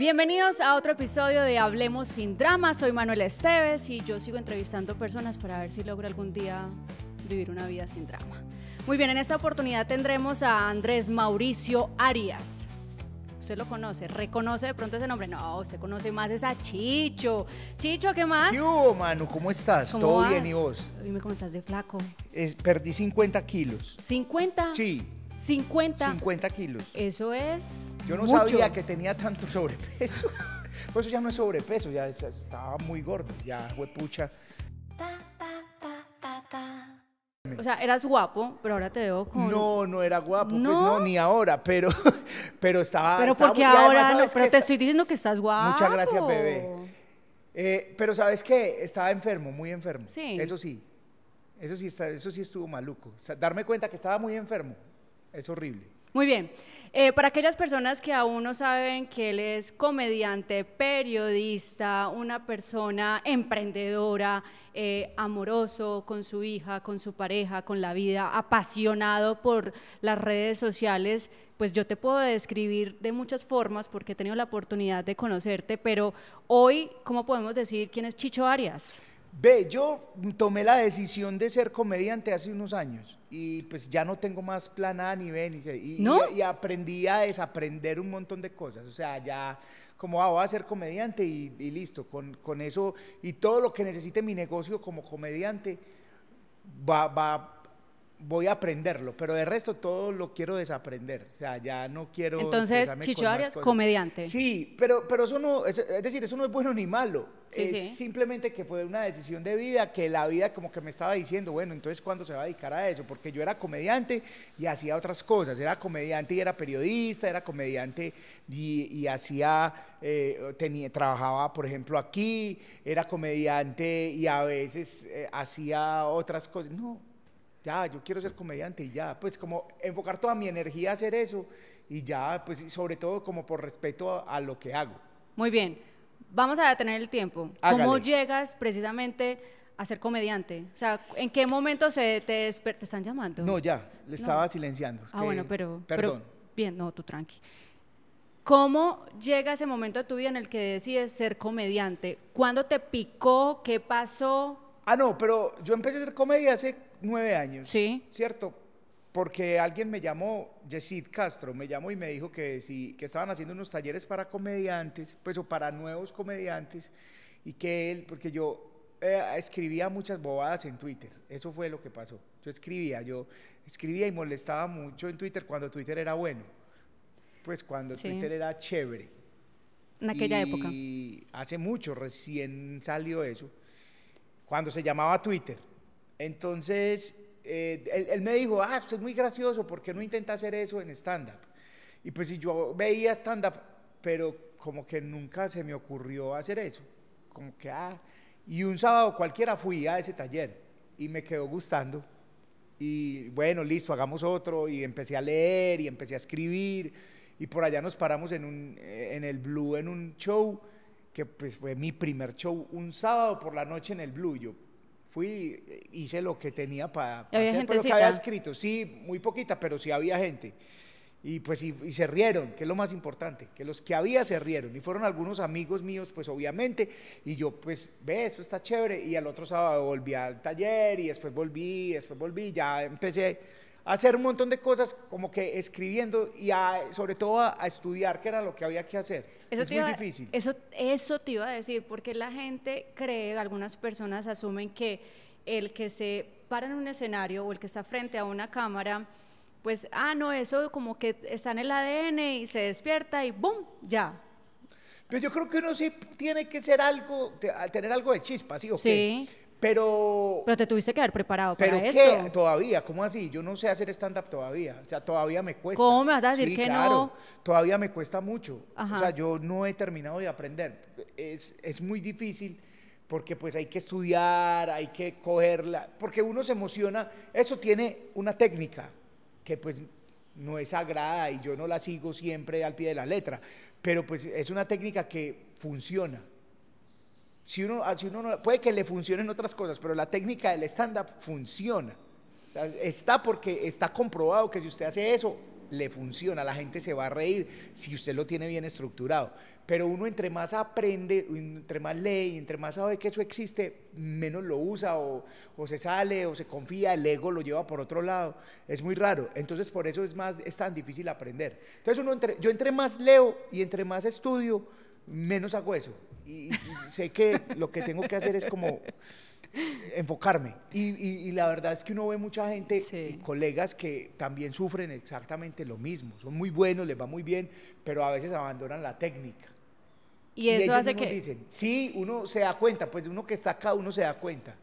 Bienvenidos a otro episodio de Hablemos sin drama. Soy manuel Esteves y yo sigo entrevistando personas para ver si logro algún día vivir una vida sin drama. Muy bien, en esta oportunidad tendremos a Andrés Mauricio Arias. Usted lo conoce, reconoce de pronto ese nombre. No, usted conoce más es a Chicho. Chicho, ¿qué más? Yo, Manu, ¿cómo estás? ¿Todo bien y vos? Dime cómo estás de flaco. perdí 50 kilos. ¿50? Sí. 50. 50 kilos. Eso es. Yo no sabía que tenía tanto sobrepeso. Por pues eso ya no es sobrepeso, ya estaba muy gordo, ya fue pucha. O sea, eras guapo, pero ahora te veo con. No, no era guapo, pues no, ni ahora, pero, pero estaba. Pero porque ahora pero te estoy diciendo que estás guapo. Muchas gracias, bebé. Eh, pero sabes qué, estaba enfermo, muy enfermo. Sí. Eso sí, eso sí, eso sí estuvo maluco. darme cuenta que estaba muy enfermo, es horrible. Muy bien. Eh, para aquellas personas que aún no saben que él es comediante, periodista, una persona emprendedora, eh, amoroso con su hija, con su pareja, con la vida, apasionado por las redes sociales, pues yo te puedo describir de muchas formas porque he tenido la oportunidad de conocerte, pero hoy, ¿cómo podemos decir quién es Chicho Arias? Ve, yo tomé la decisión de ser comediante hace unos años y pues ya no tengo más plan A ni B ni y, ¿No? aprendí a desaprender un montón de cosas. O sea, ya como ah, voy a ser comediante y, listo, con, eso y todo lo que necesite mi negocio como comediante va, va voy a aprenderlo, pero de resto todo lo quiero desaprender, o sea, ya no quiero... Entonces, Chicho Arias, comediante. Sí, pero, pero eso no, es, decir, eso no es bueno ni malo, es simplemente que fue una decisión de vida, que la vida como que me estaba diciendo, bueno, entonces ¿cuándo se va a dedicar a eso? Porque yo era comediante y hacía otras cosas, era comediante y era periodista, era comediante y, hacía, eh, tenía, trabajaba, por ejemplo, aquí, era comediante y a veces eh, hacía otras cosas, no ya, yo quiero ser comediante y ya, pues como enfocar toda mi energía a hacer eso y ya, pues sobre todo como por respeto a, lo que hago. Muy bien, vamos a detener el tiempo. ¿Cómo llegas precisamente a ser comediante? O sea, ¿en qué momento se te, están llamando? No, ya, le estaba silenciando. Ah, bueno, pero... Perdón. bien, no, tú tranqui. ¿Cómo llega ese momento de tu vida en el que decides ser comediante? ¿Cuándo te picó? ¿Qué pasó? Ah, no, pero yo empecé a hacer comedia hace nueve años. Sí. ¿Cierto? Porque alguien me llamó, Yesid Castro, me llamó y me dijo que, si, que estaban haciendo unos talleres para comediantes, pues o para nuevos comediantes, y que él, porque yo eh, escribía muchas bobadas en Twitter, eso fue lo que pasó. Yo escribía, yo escribía y molestaba mucho en Twitter cuando Twitter era bueno, pues cuando Twitter era chévere. En aquella época. Y hace mucho, recién salió eso, cuando se llamaba Twitter entonces, eh, él, me dijo, ah, esto es muy gracioso, ¿por qué no intenta hacer eso en stand-up? Y pues si yo veía stand-up, pero como que nunca se me ocurrió hacer eso. Como que, ah, y un sábado cualquiera fui a ese taller y me quedó gustando. Y bueno, listo, hagamos otro. Y empecé a leer y empecé a escribir. Y por allá nos paramos en, un, eh, en el Blue, en un show, que pues fue mi primer show, un sábado por la noche en el Blue fui, hice lo que tenía para, hacer, lo que había escrito. Sí, muy poquita, pero sí había gente. Y pues y, y, se rieron, que es lo más importante, que los que había se rieron. Y fueron algunos amigos míos, pues obviamente. Y yo pues, ve, esto está chévere. Y al otro sábado volví al taller y después volví, después volví, ya empecé hacer un montón de cosas como que escribiendo y sobre todo a, estudiar, qué era lo que había que hacer. Eso es muy difícil. Eso, eso te iba a decir, porque la gente cree, algunas personas asumen que el que se para en un escenario o el que está frente a una cámara, pues, ah, no, eso como que está en el ADN y se despierta y ¡boom! Ya, pero yo creo que uno sí tiene que ser algo, tener algo de chispa, ¿sí o okay? Sí. Pero. Pero te tuviste que haber preparado para ¿Pero qué? Todavía, ¿cómo así? Yo no sé hacer stand-up todavía. O sea, todavía me cuesta. ¿Cómo me vas a decir sí, claro, no? Todavía me cuesta mucho. O sea, yo no he terminado de aprender. Es, es muy difícil porque pues hay que estudiar, hay que cogerla. Porque uno se emociona. Eso tiene una técnica que pues no es sagrada y yo no la sigo siempre al pie de la letra. Pero pues es una técnica que funciona uno, si uno ah, puede que le funcionen otras cosas, pero la técnica del estándar funciona. está porque está comprobado que si usted hace eso, le funciona, la gente se va a reír si usted lo tiene bien estructurado. Pero uno entre más aprende, entre más lee, entre más sabe que eso existe, menos lo usa o, se sale o se confía, el ego lo lleva por otro lado. Es muy raro. Entonces por eso es, más, es tan difícil aprender. Entonces uno entre, yo entre más leo y entre más estudio, menos a eso. Y, sé que lo que tengo que hacer es como enfocarme. Y, la verdad es que uno ve mucha gente y colegas que también sufren exactamente lo mismo. Son muy buenos, les va muy bien, pero a veces abandonan la técnica. Y eso hace que... Dicen, sí, uno se da cuenta, pues uno que está acá, uno se da cuenta.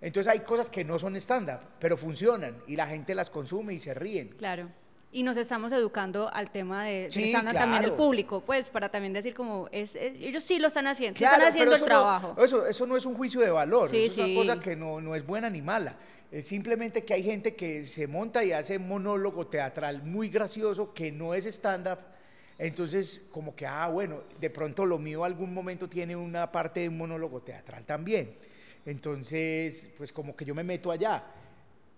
Entonces hay cosas que no son estándar, pero funcionan y la gente las consume y se ríen. Claro y nos estamos educando al tema de, están también el público, pues para también decir como es, ellos sí lo están haciendo, están haciendo el trabajo. eso, eso no es un juicio de valor, es una cosa que no, no es buena ni mala. Es simplemente que hay gente que se monta y hace monólogo teatral muy gracioso que no es stand-up. Entonces, como que, ah, bueno, de pronto lo mío algún momento tiene una parte de monólogo teatral también. Entonces, pues como que yo me meto allá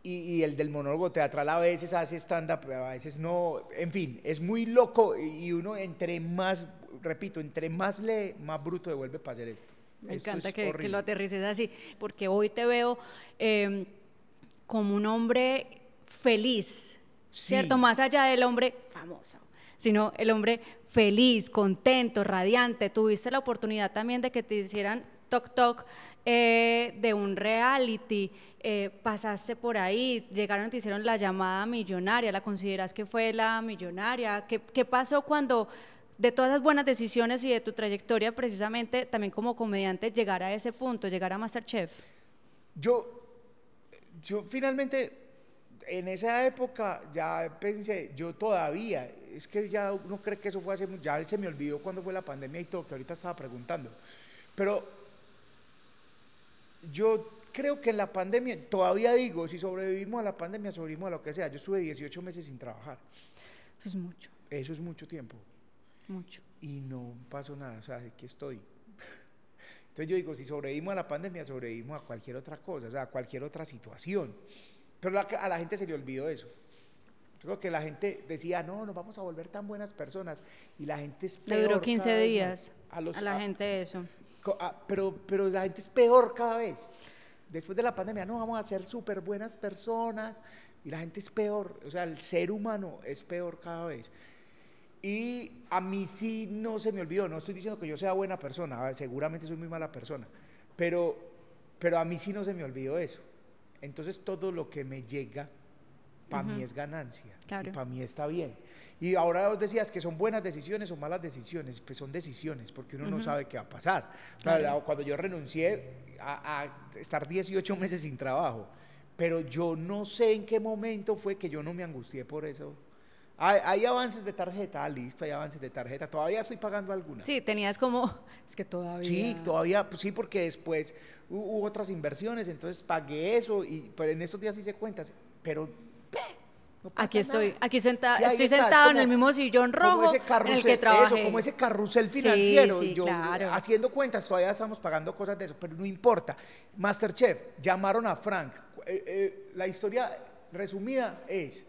y, el del monólogo teatral a veces hace stand-up, a veces no. En fin, es muy loco y uno entre más, repito, entre más lee, más bruto devuelve para hacer esto. Me encanta que, lo aterrices así, porque hoy te veo em, como un hombre feliz, ¿cierto? Más allá del hombre famoso, sino el hombre feliz, contento, radiante. Tuviste la oportunidad también de que te hicieran toc toc eh, de un reality, eh, pasaste por ahí, llegaron te hicieron la llamada millonaria, ¿la consideras que fue la millonaria? ¿Qué, qué pasó cuando de todas las buenas decisiones y de tu trayectoria precisamente también como comediante llegar a ese punto, llegar a Masterchef? Yo, yo finalmente en esa época ya pensé, yo todavía, es que ya uno cree que eso fue hace, ya se me olvidó cuando fue la pandemia y todo, que ahorita estaba preguntando, pero yo creo que en la pandemia, todavía digo, si sobrevivimos a la pandemia, sobrevivimos a lo que sea. Yo estuve 18 meses sin trabajar. Eso es mucho. Eso es mucho tiempo. Mucho. Y no pasó nada, o sea, aquí estoy. Entonces yo digo, si sobrevivimos a la pandemia, sobrevivimos a cualquier otra cosa, o sea, a cualquier otra situación. Pero a la gente se le olvidó eso. creo que la gente decía, no, nos vamos a volver tan buenas personas. Y la gente es Le duró 15 días a, la gente eso. Ah, pero, pero la gente es peor cada vez. Después de la pandemia, no, vamos a ser súper buenas personas y la gente es peor. O sea, el ser humano es peor cada vez. Y a mí sí no se me olvidó, no estoy diciendo que yo sea buena persona, ah, seguramente soy muy mala persona, pero, pero a mí sí no se me olvidó eso. Entonces todo lo que me llega para mí es ganancia. Y para mí está bien. Y ahora vos decías que son buenas decisiones o malas decisiones. Pues son decisiones, porque uno no sabe qué va a pasar. Claro. cuando yo renuncié a, estar 18 meses sin trabajo, pero yo no sé en qué momento fue que yo no me angustié por eso. Hay, avances de tarjeta, ah, listo, hay avances de tarjeta. Todavía estoy pagando alguna. Sí, tenías como, es que todavía. Sí, todavía, pues sí, porque después hubo otras inversiones, entonces pagué eso, y, pero en estos días hice cuentas, pero aquí estoy, aquí estoy sentado en el mismo sillón rojo en el que trabajé. como ese carrusel financiero. Haciendo cuentas, todavía estamos pagando cosas de eso, pero no importa. Masterchef, llamaron a Frank. Eh, eh, la historia resumida es,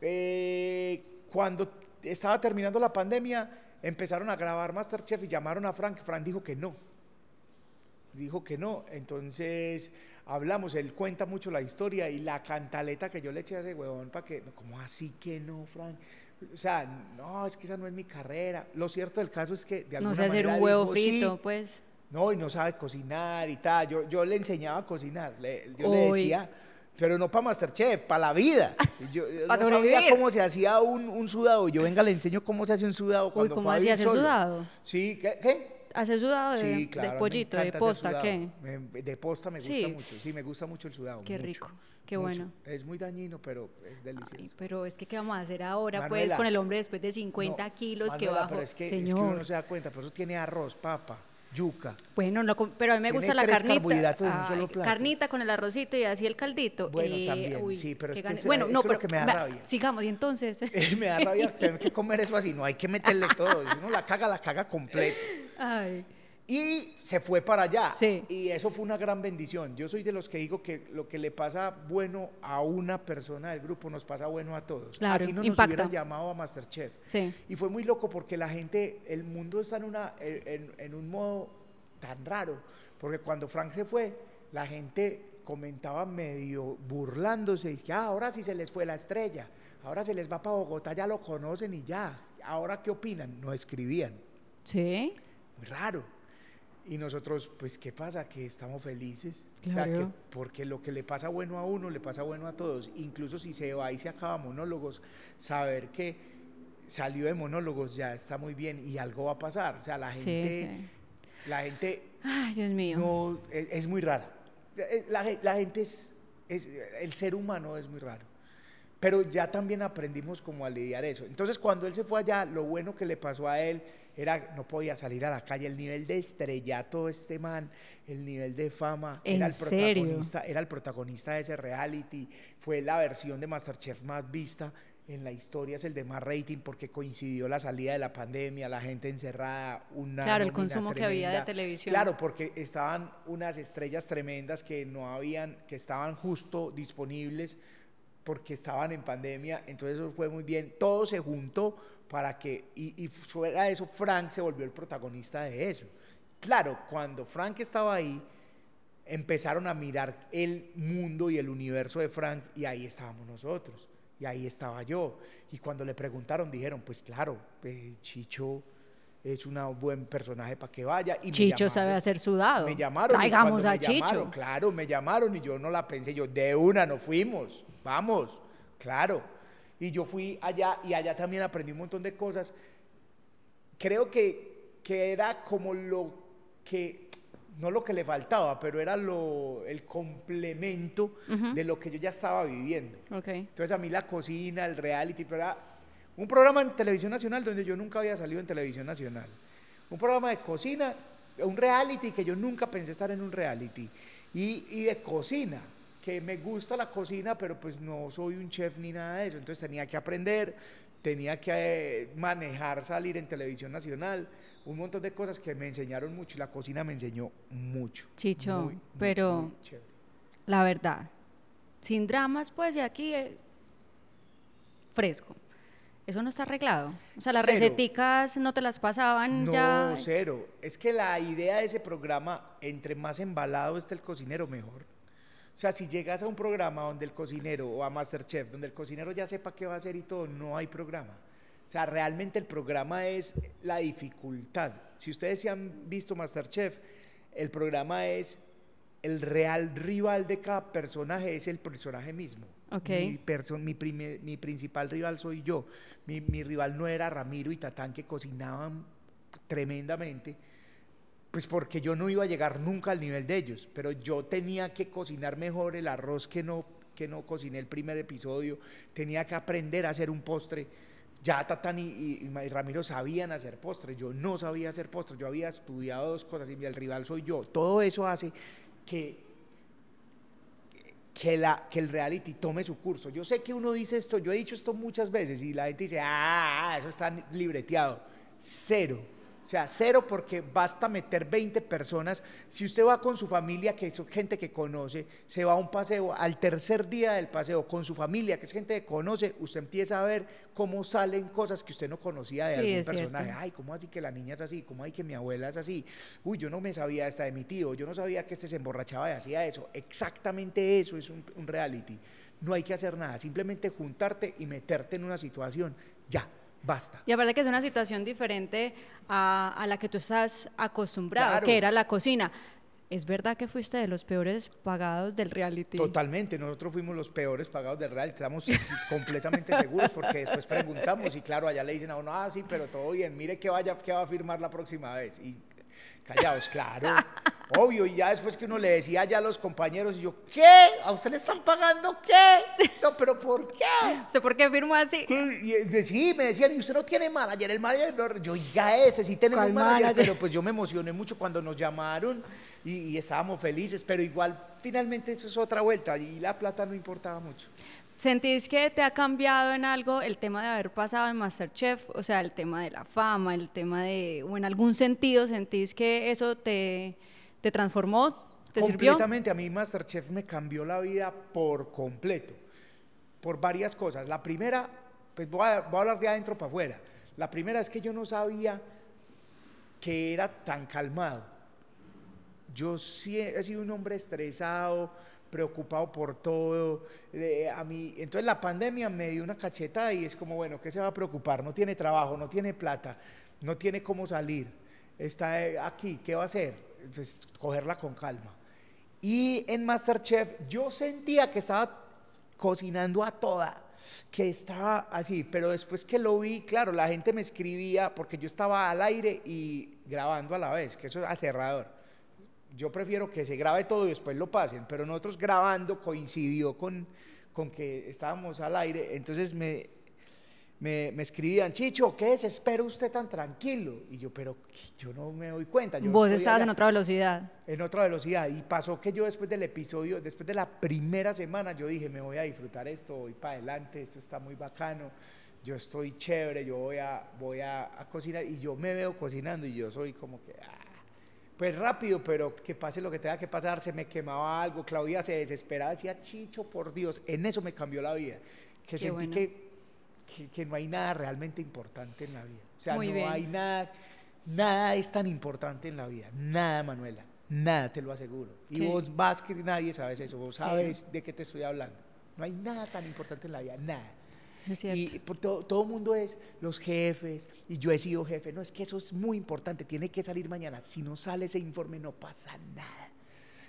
eh, cuando estaba terminando la pandemia, empezaron a grabar Masterchef y llamaron a Frank. Frank dijo que no dijo que no. Entonces hablamos, él cuenta mucho la historia y la cantaleta que yo le eché a ese huevón para que, ¿cómo así que no, Frank? O sea, no, es que esa no es mi carrera. Lo cierto del caso es que de alguna no sé hacer un huevo frito, pues. No, y no sabe cocinar y tal. Yo, yo le enseñaba a cocinar, le, yo le decía, pero no para Masterchef, para la vida. Yo, no sabía cómo se hacía un, sudado. Yo venga, le enseño cómo se hace un sudado. Cuando ¿cómo hacía el sudado? Sí, ¿qué? qué? ¿Haces sudado de, pollito, de posta? ¿Qué? de posta me gusta mucho, sí, me gusta mucho el sudado. Qué rico, qué bueno. Es muy dañino, pero es delicioso. pero es que, ¿qué vamos a hacer ahora, pues, con el hombre después de 50 kilos Manuela, que bajo? Pero es que, Señor. es que uno se da cuenta, por eso tiene arroz, papa, yuca. Bueno, no, pero a mí me gusta la carnita. plato. carnita con el arrocito y así el caldito. Bueno, eh, también, sí, pero es que bueno, no, es pero, lo que me da rabia. Sigamos, y entonces. me da rabia tener que comer eso así, no hay que meterle todo. Si uno la caga, la caga completo. Y se fue para allá. Y eso fue una gran bendición. Yo soy de los que digo que lo que le pasa bueno a una persona del grupo nos pasa bueno a todos. Así no nos hubieran llamado a Masterchef. Y fue muy loco porque la gente, el mundo está en, una, en, un modo tan raro. Porque cuando Frank se fue, la gente comentaba medio burlándose, y que ah, ahora sí se les fue la estrella, ahora se les va para Bogotá, ya lo conocen y ya, ahora qué opinan, no escribían. Sí raro. Y nosotros, pues, ¿qué pasa? Que estamos felices. porque lo que le pasa bueno a uno, le pasa bueno a todos. Incluso si se va y se acaba monólogos, saber que salió de monólogos ya está muy bien y algo va a pasar. O sea, la gente... Eh, la gente... es, muy rara. La, la gente es... El ser humano es muy raro pero ya también aprendimos como a lidiar eso. Entonces cuando él se fue allá, lo bueno que le pasó a él era no podía salir a la calle, el nivel de estrellato este man, el nivel de fama, era el protagonista, era el protagonista de ese reality, fue la versión de MasterChef más vista en la historia es el de más rating porque coincidió la salida de la pandemia, la gente encerrada, una Claro, el consumo que había de televisión. Claro, porque estaban unas estrellas tremendas que no habían que estaban justo disponibles porque estaban en pandemia, entonces eso fue muy bien, todo se juntó para que, y, fuera de eso, Frank se volvió el protagonista de eso. Claro, cuando Frank estaba ahí, empezaron a mirar el mundo y el universo de Frank y ahí estábamos nosotros, y ahí estaba yo. Y cuando le preguntaron, dijeron, pues claro, eh, Chicho es un buen personaje para que vaya. Y Chicho sabe hacer sudado. Me llamaron. Traigamos a Chicho. claro, me llamaron y yo no la pensé, yo de una no fuimos vamos, claro. Y yo fui allá y allá también aprendí un montón de cosas. Creo que, era como lo que, no lo que le faltaba, pero era el complemento de lo que yo ya estaba viviendo. Entonces a mí la cocina, el reality, pero era un programa en televisión nacional donde yo nunca había salido en televisión nacional. Un programa de cocina, un reality que yo nunca pensé estar en un reality. Y, y de cocina que me gusta la cocina, pero pues no soy un chef ni nada de eso. Entonces tenía que aprender, tenía que eh, manejar, salir en televisión nacional, un montón de cosas que me enseñaron mucho y la cocina me enseñó mucho. Chicho, pero la verdad, sin dramas, pues, y aquí eh, fresco. Eso no está arreglado. O sea, las cero. receticas no te las pasaban ya. No, cero. Es que la idea de ese programa, entre más embalado esté el cocinero, mejor. O sea, si llegas a un programa donde el cocinero o a Masterchef, donde el cocinero ya sepa qué va a hacer y todo, no hay programa. O sea, realmente el programa es la dificultad. Si ustedes se han visto Masterchef, el programa es el real rival de cada personaje es el personaje mismo. Okay. Mi, principal rival soy yo. mi rival no era Ramiro y Tatán que cocinaban tremendamente pues porque yo no iba a llegar nunca al nivel de ellos, pero yo tenía que cocinar mejor el arroz que no, que no cociné el primer episodio, tenía que aprender a hacer un postre. Ya Tatán y, Ramiro sabían hacer postres, yo no sabía hacer postres, yo había estudiado dos cosas y el rival soy yo. Todo eso hace que, que, que el reality tome su curso. Yo sé que uno dice esto, yo he dicho esto muchas veces y la gente dice, ah, ah, ah eso está libreteado. Cero o sea, cero porque basta meter 20 personas. Si usted va con su familia, que es gente que conoce, se va a un paseo, al tercer día del paseo con su familia, que es gente que conoce, usted empieza a ver cómo salen cosas que usted no conocía de algún personaje. Ay, ¿cómo así que la niña es así? ¿Cómo hay que mi abuela es así? Uy, yo no me sabía esta de mi tío, yo no sabía que este se emborrachaba y hacía eso. Exactamente eso es un, un reality. No hay que hacer nada, simplemente juntarte y meterte en una situación. Ya, basta. Y aparte que es una situación diferente a, la que tú estás acostumbrado, que era la cocina. Es verdad que fuiste de los peores pagados del reality. Totalmente, nosotros fuimos los peores pagados del reality, estamos completamente seguros porque después preguntamos y claro, allá le dicen a uno, ah, sí, pero todo bien, mire que vaya, que va a firmar la próxima vez. Y callados, claro. Obvio, y ya después que uno le decía ya a los compañeros, y yo, ¿qué? ¿A usted le están pagando qué? No, pero ¿por qué? ¿Usted por qué firmó así? Y, eh, sí, me decían, y usted no tiene manager, el manager, yo, ya este, sí tenemos un manager, pero pues yo me emocioné mucho cuando nos llamaron y, estábamos felices, pero igual finalmente eso es otra vuelta y la plata no importaba mucho. ¿Sentís que te ha cambiado en algo el tema de haber pasado en Masterchef? O sea, el tema de la fama, el tema de, o en algún sentido, ¿sentís que eso te, ¿Te transformó? ¿Te Completamente. A mí Masterchef me cambió la vida por completo, por varias cosas. La primera, pues voy a, hablar de adentro para afuera. La primera es que yo no sabía que era tan calmado. Yo sí he sido un hombre estresado, preocupado por todo. Eh, a mí, entonces la pandemia me dio una cacheta y es como, bueno, ¿qué se va a preocupar? No tiene trabajo, no tiene plata, no tiene cómo salir, está eh, aquí, ¿qué va a hacer? Pues, cogerla con calma. Y en Masterchef yo sentía que estaba cocinando a toda, que estaba así, pero después que lo vi, claro, la gente me escribía porque yo estaba al aire y grabando a la vez, que eso es aterrador. Yo prefiero que se grabe todo y después lo pasen, pero nosotros grabando coincidió con, con que estábamos al aire, entonces me, me, escribían, Chicho, ¿qué desespero usted tan tranquilo? Y yo, pero yo no me doy cuenta. Vos estabas en otra velocidad. En otra velocidad. Y pasó que yo después del episodio, después de la primera semana, yo dije, me voy a disfrutar esto, voy para adelante, esto está muy bacano, yo estoy chévere, yo voy a, voy a, cocinar. Y yo me veo cocinando y yo soy como que... Ah". pues rápido, pero que pase lo que tenga que pasar, se me quemaba algo, Claudia se desesperaba, decía, Chicho, por Dios, en eso me cambió la vida, que sentí que que, no hay nada realmente importante en la vida. O sea, no hay nada, nada es tan importante en la vida. Nada, Manuela, nada, te lo aseguro. Y vos más que nadie sabes eso, vos sabes de qué te estoy hablando. No hay nada tan importante en la vida, nada. Y por todo el mundo es los jefes, y yo he sido jefe. No, es que eso es muy importante, tiene que salir mañana. Si no sale ese informe, no pasa nada.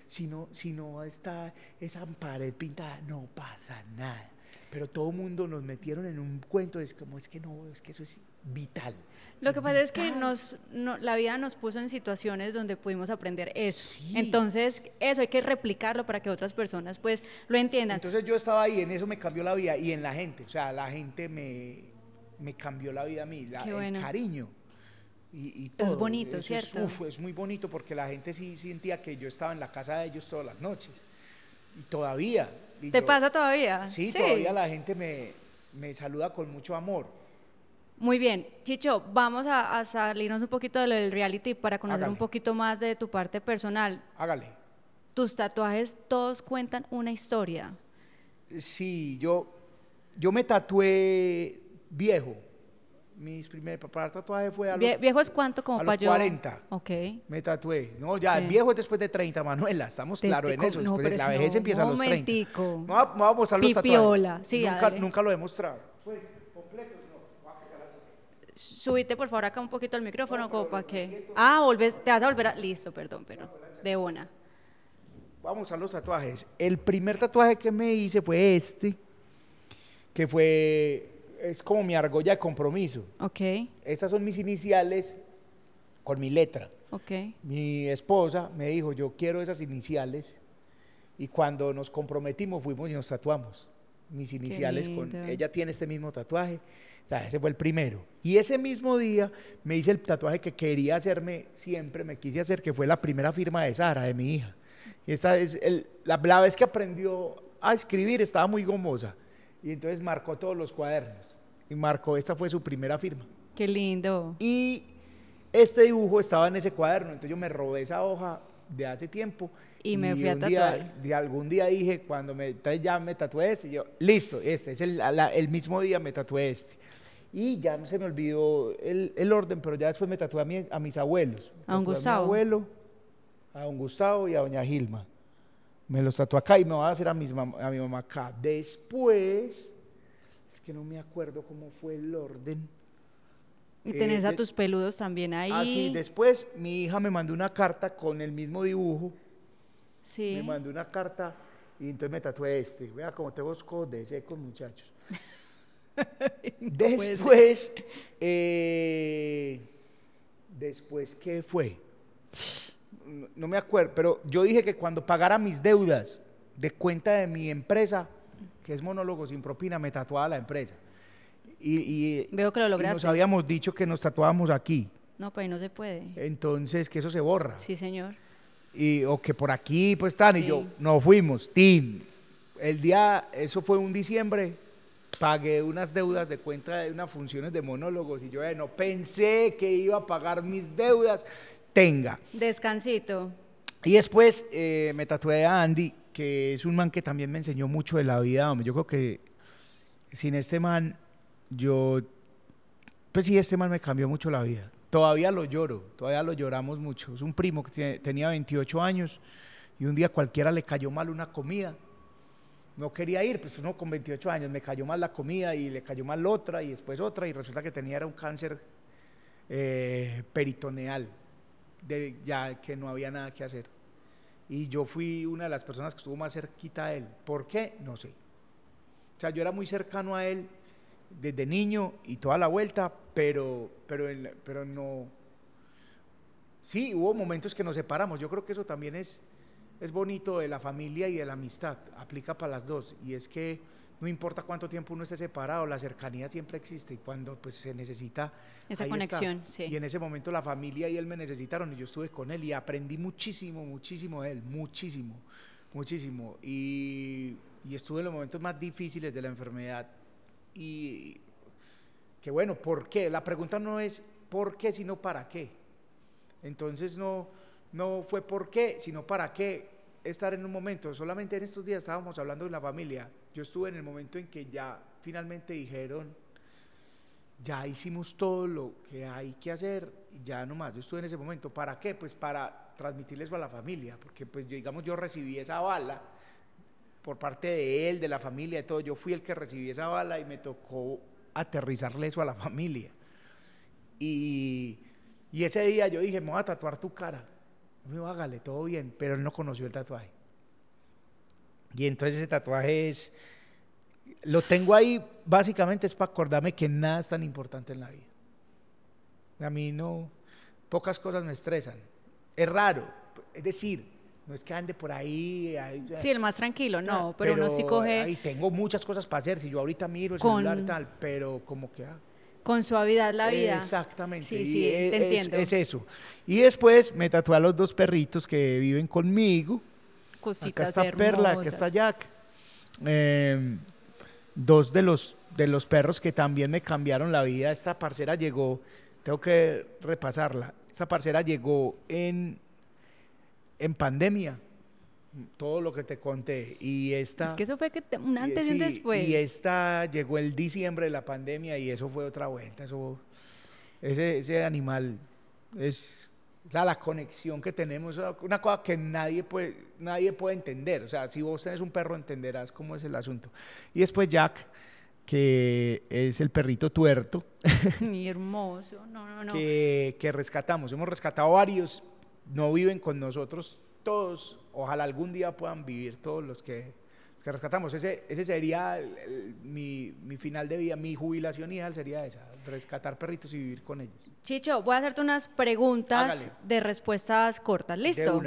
Si si no está esa pared pintada, no pasa nada pero todo el mundo nos metieron en un cuento, es como, es que no, es que eso es vital. Lo que pasa es que nos, la vida nos puso en situaciones donde pudimos aprender eso. Entonces, eso hay que replicarlo para que otras personas pues lo entiendan. Entonces yo estaba ahí, en eso me cambió la vida y en la gente, o sea, la gente me, me cambió la vida a mí, la, el cariño. Y, todo. Es bonito, ¿cierto? es muy bonito porque la gente sí sentía que yo estaba en la casa de ellos todas las noches. Y todavía, ¿Te pasa todavía? Sí, todavía la gente me, saluda con mucho amor. Muy bien, Chicho, vamos a, salirnos un poquito de lo del reality para conocer un poquito más de tu parte personal. Hágale. Tus tatuajes todos cuentan una historia. Sí, yo, yo me tatué viejo, mis primer para tatuaje fue a los... ¿Viejo es cuánto como a para yo? 40. Ok. Me tatué. No, ya, el viejo es después de 30, Manuela, estamos claros en eso. Después de, la vejez empieza a los 30. No, vamos a mostrar los Pipiola. tatuajes. Sí, nunca, nunca, lo he mostrado. Pues, completo, Subite, por favor, acá un poquito el micrófono, como para que... Ah, volves, te vas a volver a... Listo, perdón, pero de una. Vamos a los tatuajes. El primer tatuaje que me hice fue este, que fue es como mi argolla de compromiso. Ok. Estas son mis iniciales con mi letra. Ok. Mi esposa me dijo, yo quiero esas iniciales. Y cuando nos comprometimos, fuimos y nos tatuamos. Mis iniciales con... Ella tiene este mismo tatuaje. ese fue el primero. Y ese mismo día me hice el tatuaje que quería hacerme siempre, me quise hacer, que fue la primera firma de Sara, de mi hija. Y esa es la, la vez que aprendió a escribir estaba muy gomosa. Y entonces marcó todos los cuadernos. Y marcó, esta fue su primera firma. Qué lindo. Y este dibujo estaba en ese cuaderno, entonces yo me robé esa hoja de hace tiempo. Y me fui a tatuar. Y algún día dije, cuando me, ya me tatué este, yo, listo, este, es el, mismo día me tatué este. Y ya no se me olvidó el, orden, pero ya después me tatué a, a mis abuelos. A don Gustavo. A abuelo, a don Gustavo y a doña Gilma me los tatué acá y me va a hacer a, mis a mi mamá acá. Después, es que no me acuerdo cómo fue el orden. Y tenés a eh, tus peludos también ahí. Ah, sí, después mi hija me mandó una carta con el mismo dibujo. Sí. Me mandó una carta y entonces me tatué este. Vea cómo te busco de secos, muchachos. después, eh, después, ¿qué fue? no me acuerdo, pero yo dije que cuando pagara mis deudas de cuenta de mi empresa, que es monólogo sin propina, me tatuaba la empresa. Y, Veo que lo lograste. nos habíamos dicho que nos tatuábamos aquí. No, pues no se puede. Entonces, que eso se borra. Sí, señor. Y, o que por aquí, pues están, y yo, no fuimos, Tim. El día, eso fue un diciembre, pagué unas deudas de cuenta de unas funciones de monólogos y yo, no pensé que iba a pagar mis deudas tenga. Descansito. Y después eh, me tatué a Andy, que es un man que también me enseñó mucho de la vida. Hombre. Yo creo que sin este man, yo. Pues sí, este man me cambió mucho la vida. Todavía lo lloro, todavía lo lloramos mucho. Es un primo que tenía 28 años y un día cualquiera le cayó mal una comida. No quería ir, pues uno con 28 años me cayó mal la comida y le cayó mal otra y después otra y resulta que tenía era un cáncer eh, peritoneal de ya que no había nada que hacer. Y yo fui una de las personas que estuvo más cerquita a él. ¿Por qué? No sé. O sea, yo era muy cercano a él desde niño y toda la vuelta, pero, pero, pero no... Sí, hubo momentos que nos separamos. Yo creo que eso también es, es bonito de la familia y de la amistad. Aplica para las dos. Y es que no importa cuánto tiempo uno esté separado, la cercanía siempre existe y cuando pues se necesita esa conexión, Y en ese momento la familia y él me necesitaron y yo estuve con él y aprendí muchísimo, muchísimo de él, muchísimo, muchísimo. Y, y estuve en los momentos más difíciles de la enfermedad y que bueno, ¿por qué? La pregunta no es por qué, sino para qué. Entonces no, no fue por qué, sino para qué estar en un momento. Solamente en estos días estábamos hablando de la familia yo estuve en el momento en que ya finalmente dijeron, ya hicimos todo lo que hay que hacer, y ya nomás, yo estuve en ese momento, ¿para qué? Pues para eso a la familia, porque pues digamos, yo recibí esa bala por parte de él, de la familia, de todo, yo fui el que recibí esa bala y me tocó aterrizarle eso a la familia. Y, ese día yo dije, me voy a tatuar tu cara. Me a hágale, todo bien, pero él no conoció el tatuaje. Y entonces ese tatuaje es, lo tengo ahí básicamente es para acordarme que nada es tan importante en la vida. A mí no, pocas cosas me estresan. Es raro, es decir, no es que ande por ahí. sí, el más tranquilo, no, ah, pero, uno sí coge. Y tengo muchas cosas para hacer, si yo ahorita miro el celular tal, pero como que. Ah. con suavidad la vida. Exactamente. Sí, sí, te es, entiendo. Es eso. Y después me tatué a los dos perritos que viven conmigo cositas Acá está Perla, que está Jack. Eh, dos de los, de los perros que también me cambiaron la vida. Esta parcera llegó, tengo que repasarla. Esta parcera llegó en, en pandemia todo lo que te conté. Y esta. Es que eso fue que un antes y, un después. Y esta llegó el diciembre de la pandemia y eso fue otra vuelta. ese animal es o sea, la conexión que tenemos, una cosa que nadie puede, nadie puede entender. O sea, si vos tenés un perro, entenderás cómo es el asunto. Y después Jack, que es el perrito tuerto. Ni hermoso, no, no, no. Que, rescatamos. Hemos rescatado varios, no viven con nosotros todos. Ojalá algún día puedan vivir todos los que rescatamos. Ese, ese sería mi, mi, final de vida, mi jubilación ideal sería esa rescatar perritos y vivir con ellos. Chicho, voy a hacerte unas preguntas de respuestas cortas, ¿listo?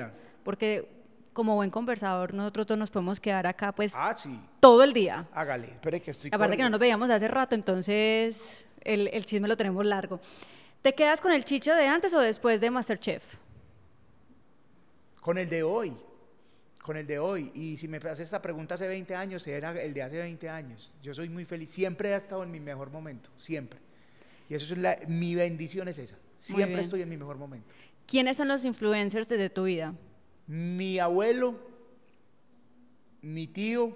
Porque como buen conversador, nosotros nos podemos quedar acá pues ah, todo el día. Hágale, espere que estoy... Aparte que no nos veíamos hace rato, entonces el, chisme lo tenemos largo. ¿Te quedas con el Chicho de antes o después de Masterchef? Con el de hoy, con el de hoy. Y si me haces esta pregunta hace 20 años, era el de hace 20 años. Yo soy muy feliz, siempre he estado en mi mejor momento, siempre. Y eso es mi bendición es esa. Siempre estoy en mi mejor momento. ¿Quiénes son los influencers desde tu vida? Mi abuelo, mi tío,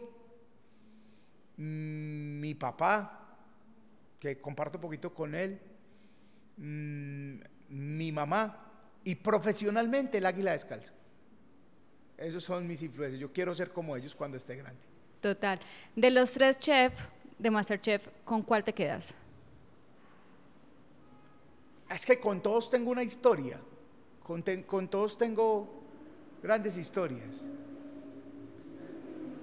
mm, mi papá, que comparto un poquito con él, mm, mi mamá y profesionalmente el águila descalza. Esos son mis influencias. Yo quiero ser como ellos cuando esté grande. Total. De los tres chefs de Masterchef, ¿con cuál te quedas? Es que con todos tengo una historia, con, todos tengo grandes historias.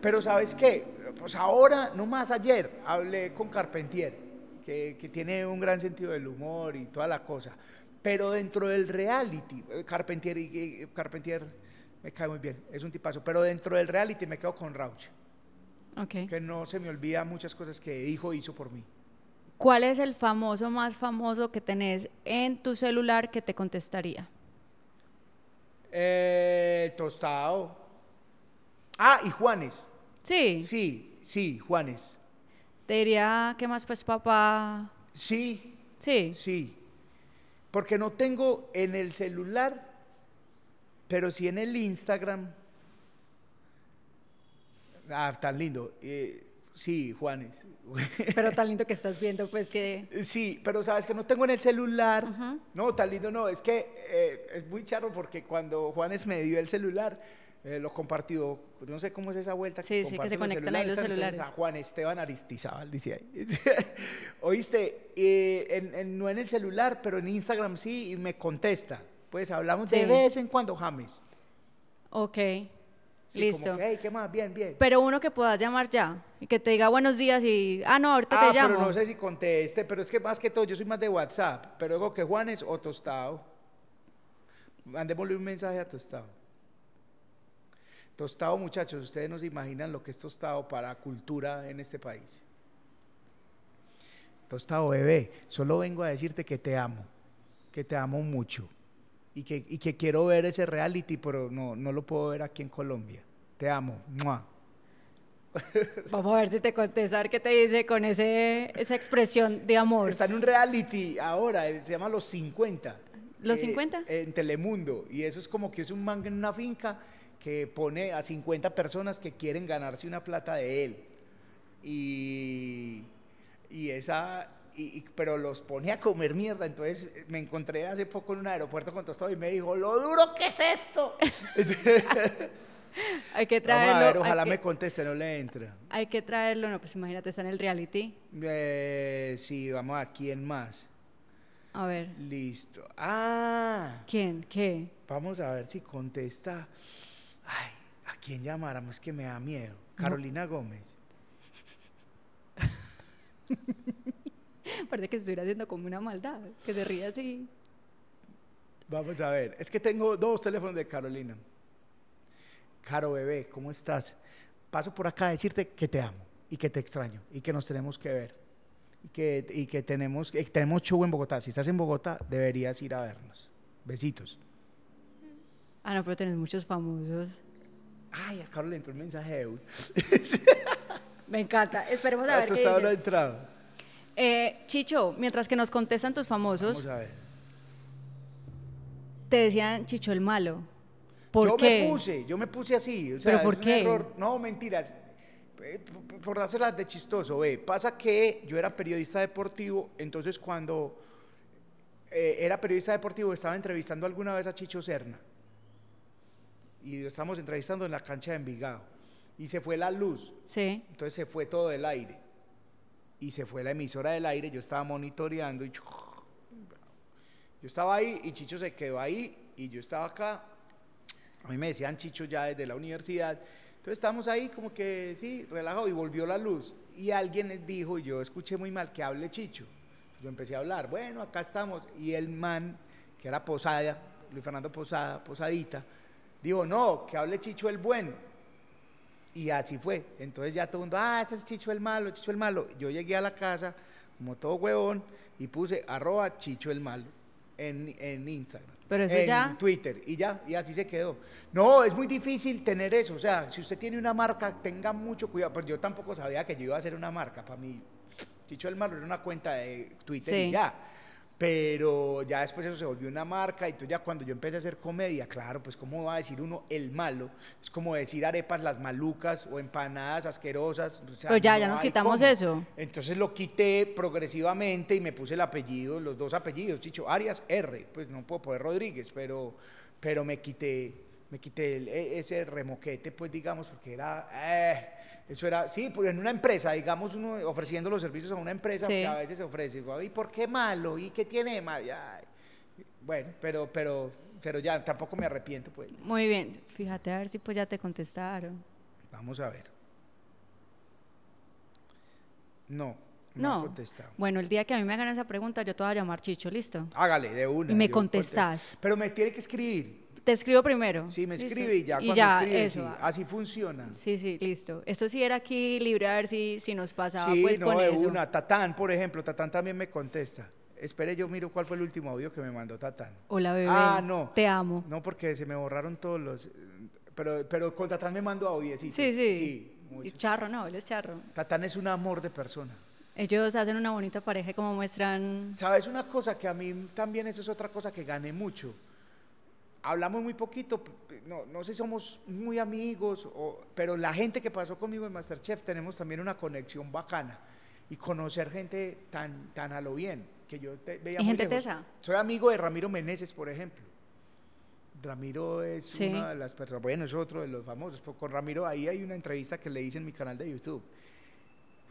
Pero sabes qué, pues ahora, no más ayer, hablé con Carpentier, que, tiene un gran sentido del humor y toda la cosa. Pero dentro del reality, eh, Carpentier, Carpentier me cae muy bien, es un tipazo, pero dentro del reality me quedo con Rauch. Okay. Que no se me olvida muchas cosas que dijo, hizo por mí. ¿cuál es el famoso más famoso que tenés en tu celular que te contestaría? Eh, tostado. Ah, y Juanes. Sí. Sí, sí, Juanes. Te diría, ¿qué más pues papá? Sí. Sí. Sí. Porque no tengo en el celular, pero sí en el Instagram. Ah, tan lindo. Eh, Sí, Juanes. Pero tan lindo que estás viendo, pues que... Sí, pero sabes que no tengo en el celular. No, tan lindo no. Es que eh, es muy charro porque cuando Juanes me dio el celular, eh, lo compartió, no sé cómo es esa vuelta. Sí, que sí, que se conectan ahí los celulares. Juan Esteban Aristizábal, dice ahí. Oíste, eh, no en el celular, pero en Instagram sí, y me contesta. Pues hablamos de vez en cuando, James. Ok. Listo. Pero uno que puedas llamar ya, y que te diga buenos días y, ah, no, ahorita te ah, llamo. pero no sé si conteste, pero es que más que todo, yo soy más de WhatsApp, pero digo que Juan es o Tostado. Mandémosle un mensaje a Tostado. Tostado, muchachos, ustedes no se imaginan lo que es tostado para cultura en este país. Tostado, bebé, solo vengo a decirte que te amo, que te amo mucho y que, quiero ver ese reality, pero no, lo puedo ver aquí en Colombia. Te amo. ¡Mua! Vamos a ver si te contestar qué te dice con esa expresión de amor. Está en un reality ahora, eh, se llama Los 50. ¿Los 50? Eh, en Telemundo. Y eso es como que es un manga en una finca que pone a 50 personas que quieren ganarse una plata de él. Y, y esa, pero los ponía a comer mierda. Entonces eh, me encontré hace poco en un aeropuerto con todo y me dijo, lo duro que es esto. hay que traerlo. a ver, ojalá me conteste, no le entra. Hay que traerlo, no, pues imagínate, está en el reality. Eh, sí, vamos a quién más. A ver. Listo. Ah. ¿Quién? ¿Qué? Vamos a ver si contesta. Ay, ¿a quién llamáramos? que me da miedo. Carolina Gómez. Parece que estuviera haciendo como una maldad, que se ríe así. Vamos a ver, es que tengo dos teléfonos de Carolina. Caro bebé, ¿cómo estás? Paso por acá a decirte que te amo y que te extraño y que nos tenemos que ver y que, tenemos, eh, tenemos show en Bogotá. Si estás en Bogotá, deberías ir a vernos. Besitos. Ah, no, pero tenés muchos famosos. Ay, a Carol entró un mensaje de Me encanta. Esperemos a ah, ver. Eh, Chicho, mientras que nos contestan tus famosos, te decían Chicho el malo. ¿Por yo qué? me puse, yo me puse así. O sea, por error. No, mentiras. Eh, por dárselas de chistoso, ve. Pasa que yo era periodista deportivo, entonces cuando eh, era periodista deportivo estaba entrevistando alguna vez a Chicho Serna. Y lo estábamos entrevistando en la cancha de Envigado. Y se fue la luz. Sí. Entonces se fue todo el aire y se fue la emisora del aire, yo estaba monitoreando y yo estaba ahí y Chicho se quedó ahí y yo estaba acá. A mí me decían Chicho ya desde la universidad. Entonces estamos ahí como que sí, relajado y volvió la luz. Y alguien dijo, yo escuché muy mal que hable Chicho. Yo empecé a hablar, bueno, acá estamos. Y el man, que era Posada, Luis Fernando Posada, Posadita, dijo, no, que hable Chicho el bueno. Y así fue. Entonces ya todo el mundo, ah, ese es Chicho el malo, Chicho el malo. Yo llegué a la casa, como todo huevón, y puse arroba Chicho el malo en, Instagram. Pero eso en Twitter. Y ya, y así se quedó. No, es muy difícil tener eso. O sea, si usted tiene una marca, tenga mucho cuidado. Pero pues yo tampoco sabía que yo iba a hacer una marca. Para mí, Chicho el malo era una cuenta de Twitter y ya. Pero ya después eso se volvió una marca y entonces ya cuando yo empecé a hacer comedia, claro, pues cómo va a decir uno el malo, es como decir arepas las malucas o empanadas asquerosas. O ya, ya nos quitamos eso. Entonces lo quité progresivamente y me puse el apellido, los dos apellidos, Chicho, Arias R, pues no puedo poner Rodríguez, pero, pero me quité me quité e, ese remoquete, pues digamos, porque era, eh, eso era, sí, pues en una empresa, digamos, ofreciendo los servicios a una empresa que a veces se ofrece. ¿Y por qué malo? ¿Y qué tiene malo? Bueno, pero, pero, pero ya tampoco me arrepiento, pues. Muy bien, fíjate a ver si pues ya te contestaron. Vamos a ver. No, no, Bueno, el día que a mí me hagan esa pregunta, yo te voy a llamar Chicho, ¿listo? Hágale, de una. Y me contestás. Pero me tiene que escribir. Te escribo primero. Sí, me escribe y ya cuando escribe, sí. Ah. así funciona. Sí, sí, listo. Esto sí era aquí libre, a ver si, si nos pasaba sí, pues no, con una. Tatán, por ejemplo, Tatán también me contesta. Espere, yo miro cuál fue el último audio que me mandó Tatán. Hola, bebé. Ah, no. Te amo. No, porque se me borraron todos los... Pero, pero con Tatán me mandó audio, sí. Sí, sí. Y charro, no, él es charro. Tatán es un amor de persona. Ellos hacen una bonita pareja como muestran... ¿Sabes una cosa que a mí también eso es otra cosa que gané mucho? hablamos muy poquito, no, no sé si somos muy amigos, pero la gente que pasó conmigo en Masterchef tenemos también una conexión bacana y conocer gente tan, tan a lo bien, que yo veía ¿Y gente tesa? Soy amigo de Ramiro Meneses, por ejemplo. Ramiro es una de las personas, bueno, es otro de los famosos, pero con Ramiro ahí hay una entrevista que le hice en mi canal de YouTube.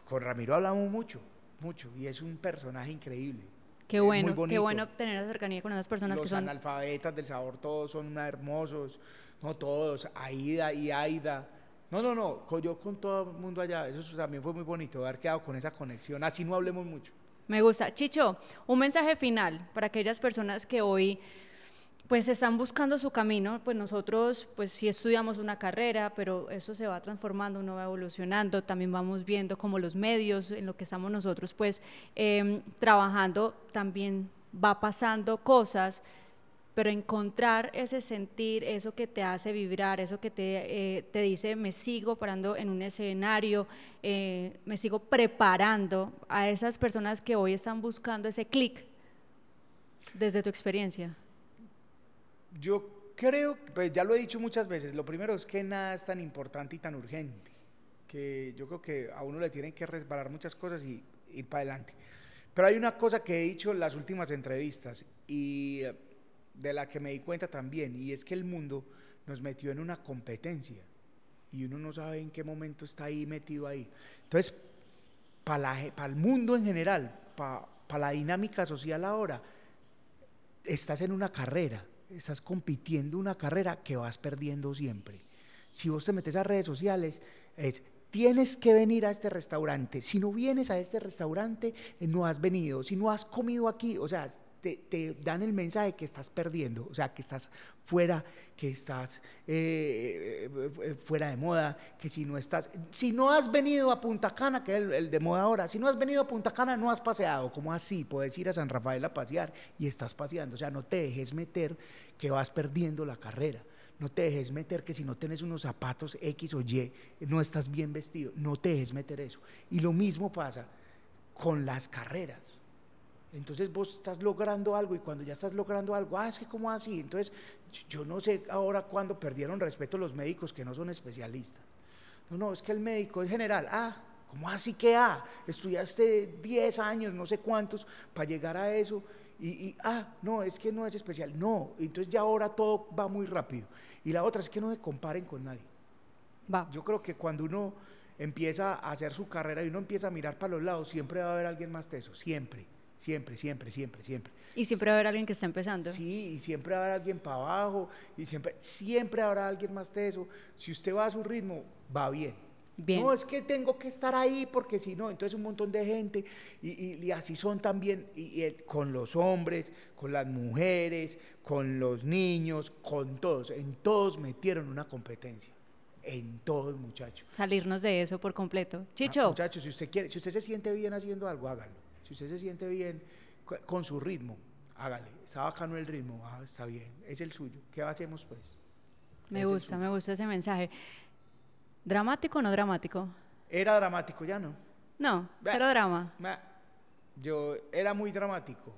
Con Ramiro hablamos mucho, mucho, y es un personaje increíble Qué bueno, qué bueno tener la cercanía con esas personas que son... Los analfabetas del sabor, todos son hermosos, no todos, Aida y Aida. No, no, no, yo con todo el mundo allá, eso también fue muy bonito, haber quedado con esa conexión, así no hablemos mucho. Me gusta. Chicho, un mensaje final para aquellas personas que hoy pues están buscando su camino, pues nosotros pues si estudiamos una carrera, pero eso se va transformando, uno va evolucionando, también vamos viendo como los medios en lo que estamos nosotros pues em, trabajando, también va pasando cosas, pero encontrar ese sentir, eso que te hace vibrar, eso que te, eh, dice me sigo parando en un escenario, eh, me sigo preparando a esas personas que hoy están buscando ese clic desde tu experiencia. Yo creo, pues ya lo he dicho muchas veces, lo primero es que nada es tan importante y tan urgente, que yo creo que a uno le tienen que resbalar muchas cosas y ir para adelante. Pero hay una cosa que he dicho en las últimas entrevistas y eh, de la que me di cuenta también, y es que el mundo nos metió en una competencia y uno no sabe en qué momento está ahí metido ahí. Entonces, para el mundo en general, para la dinámica social ahora, estás en una carrera estás compitiendo una carrera que vas perdiendo siempre. Si vos te metes a redes sociales, es tienes que venir a este restaurante. Si no vienes a este restaurante, no has venido. Si no has comido aquí, o sea, te, dan el mensaje que estás perdiendo, o sea, que estás fuera, que estás eh, eh, eh, fuera de moda, que si no estás, si no has venido a Punta Cana, que es el, de moda ahora, si no has venido a Punta Cana no has paseado, como así? Puedes ir a San Rafael a pasear y estás paseando, o sea, no te dejes meter que vas perdiendo la carrera. No te dejes meter que si no tienes unos zapatos X o Y, no estás bien vestido. No te dejes meter eso. Y lo mismo pasa con las carreras. Entonces vos estás logrando algo y cuando ya estás logrando algo, ah, es que cómo así. Entonces yo no sé ahora cuándo perdieron respeto los médicos que no son especialistas. No, no, es que el médico en general. Ah, ¿cómo así que ah? Estudiaste 10 años, no sé cuántos, para llegar a eso. Y, ah, no, es que no es especial. No, entonces ya ahora todo va muy rápido. Y la otra es que no se comparen con nadie. Va. Yo creo que cuando uno empieza a hacer su carrera y uno empieza a mirar para los lados, siempre va a haber alguien más teso, siempre. Siempre, siempre, siempre, siempre. Y siempre va a haber alguien que está empezando. Sí, y siempre a va haber alguien para abajo, y siempre, siempre habrá alguien más teso. Si usted va a su ritmo, va bien. bien. No es que tengo que estar ahí porque si no, entonces un montón de gente, y, así son también y, con los hombres, con las mujeres, con los niños, con todos. En todos metieron una competencia en todos, muchachos. Salirnos de eso por completo. Ah, Chicho. muchachos, si usted quiere, si usted se siente bien haciendo algo, hágalo. Si usted se siente bien con su ritmo, hágale. Está bacano el ritmo, ah, está bien, es el suyo. ¿Qué hacemos pues? Me gusta, me gusta ese mensaje. ¿Dramático o no dramático? Era dramático, ya no. No, cero drama. yo era muy dramático.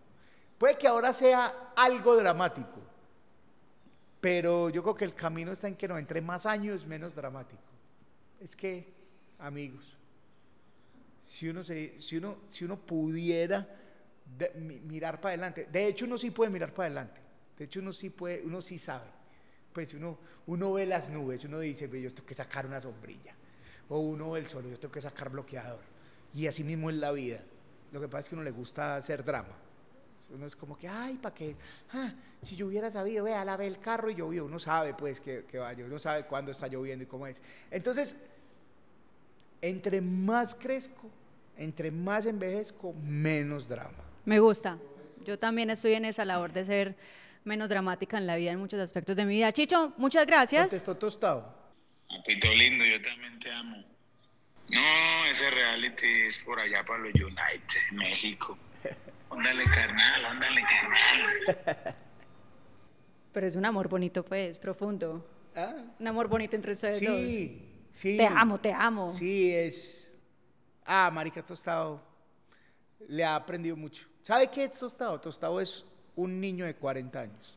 Puede que ahora sea algo dramático, pero yo creo que el camino está en que no entre más años, menos dramático. Es que, amigos, si uno, si uno, si uno pudiera mirar para adelante. De hecho, uno sí puede mirar para adelante. De hecho, uno sí puede, uno sí sabe. Pues uno, uno ve las nubes, uno dice, yo tengo que sacar una sombrilla. O uno ve el sol, yo tengo que sacar bloqueador. Y así mismo es la vida. Lo que pasa es que a uno le gusta hacer drama. Uno es como que, ay, ¿para qué? Ah, si yo hubiera sabido, vea, la ve el carro y llovió. Uno sabe, pues, que, que va, uno sabe cuándo está lloviendo y cómo es. Entonces, entre más crezco, entre más envejezco, menos drama. Me gusta. Yo también estoy en esa labor de ser menos dramática en la vida, en muchos aspectos de mi vida. Chicho, muchas gracias. Estoy tostado. Papito lindo, yo también te amo. No, ese reality es por allá para los United, México. Ándale, carnal, ándale, carnal. Pero es un amor bonito, pues, profundo. ¿Ah? Un amor bonito entre ustedes dos. Sí, sí. Te amo, te amo. Sí, es Ah, marica, Tostado le ha aprendido mucho. ¿Sabe qué es Tostado? Tostado es un niño de 40 años.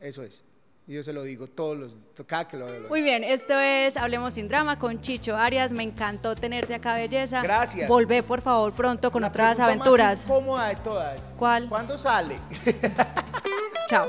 Eso es. yo se lo digo todos los cada que lo veo. Muy bien, esto es Hablemos sin drama con Chicho Arias. Me encantó tenerte acá, belleza. Gracias. Volvé, por favor, pronto con otras aventuras. Más incómoda de todas. ¿Cuál? ¿Cuándo sale? Chao.